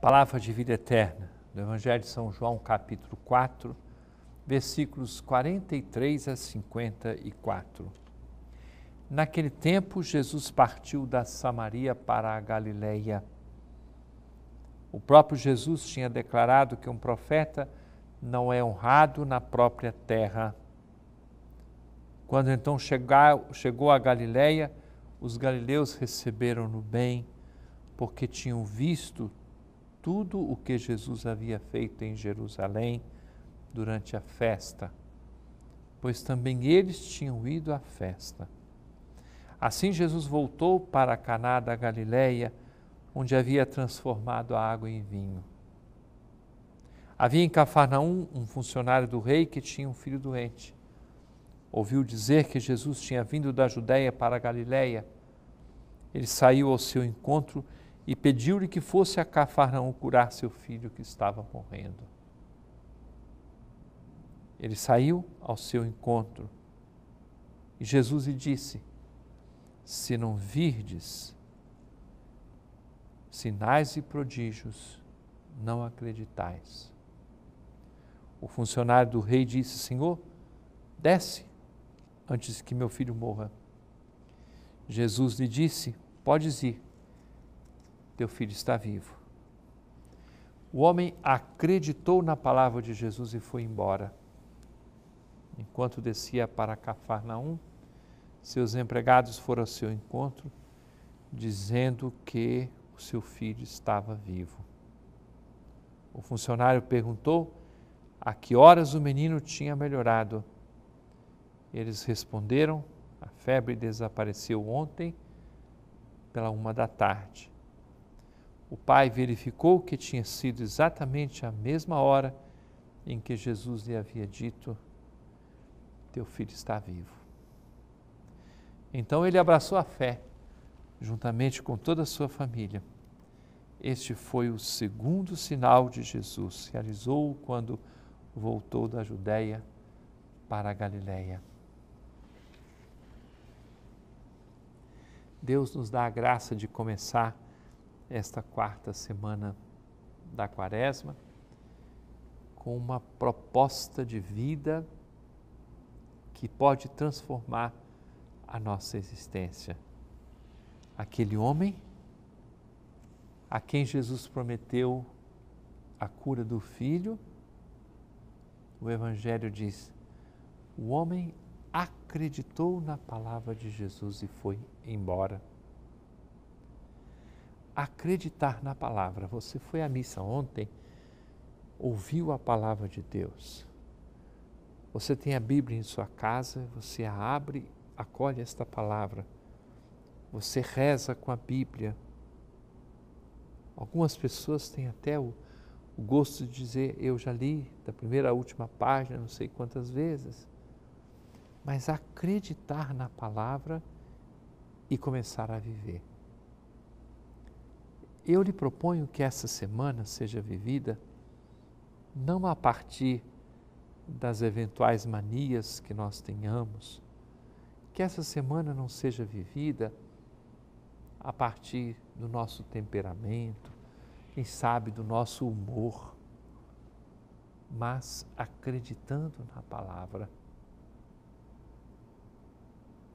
Palavra de vida eterna, do Evangelho de São João, capítulo 4, versículos 43 a 54. Naquele tempo, Jesus partiu da Samaria para a Galiléia. O próprio Jesus tinha declarado que um profeta não é honrado na própria terra. Quando então chegou a Galiléia, os galileus receberam-no bem, porque tinham visto tudo o que Jesus havia feito em Jerusalém durante a festa, pois também eles tinham ido à festa. Assim Jesus voltou para Caná da Galileia, onde havia transformado a água em vinho. Havia em Cafarnaum um funcionário do rei que tinha um filho doente. Ouviu dizer que Jesus tinha vindo da Judéia para a Galileia. Ele saiu ao seu encontro e e pediu-lhe que fosse a Cafarnaum curar seu filho que estava morrendo. Ele saiu ao seu encontro e Jesus lhe disse: Se não virdes sinais e prodígios, não acreditais. O funcionário do rei disse: Senhor, desce antes que meu filho morra. Jesus lhe disse: Podes ir, teu filho está vivo. O homem acreditou na palavra de Jesus e foi embora. Enquanto descia para Cafarnaum, seus empregados foram ao seu encontro, dizendo que o seu filho estava vivo. O funcionário perguntou a que horas o menino tinha melhorado. Eles responderam: a febre desapareceu ontem, pela uma da tarde. O pai verificou que tinha sido exatamente a mesma hora em que Jesus lhe havia dito: Teu filho está vivo. Então ele abraçou a fé, juntamente com toda a sua família. Este foi o segundo sinal de Jesus, realizou quando voltou da Judéia para a Galiléia. Deus nos dá a graça de começar esta quarta semana da Quaresma com uma proposta de vida que pode transformar a nossa existência. Aquele homem a quem Jesus prometeu a cura do filho, o Evangelho diz: o homem acreditou na palavra de Jesus e foi embora acreditar na palavra. Você foi à missa ontem, ouviu a palavra de Deus. Você tem a Bíblia em sua casa, você a abre, acolhe esta palavra. Você reza com a Bíblia. Algumas pessoas têm até o, o gosto de dizer: Eu já li da primeira à última página, não sei quantas vezes. Mas acreditar na palavra e começar a viver eu lhe proponho que essa semana seja vivida não a partir das eventuais manias que nós tenhamos, que essa semana não seja vivida a partir do nosso temperamento, quem sabe do nosso humor, mas acreditando na palavra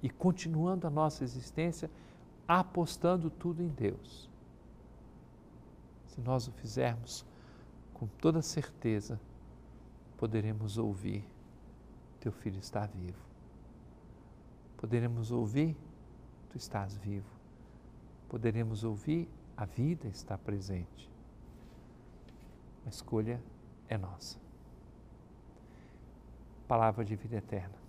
e continuando a nossa existência apostando tudo em Deus. Se nós o fizermos com toda certeza, poderemos ouvir: Teu filho está vivo. Poderemos ouvir: Tu estás vivo. Poderemos ouvir: A vida está presente. A escolha é nossa. Palavra de vida eterna.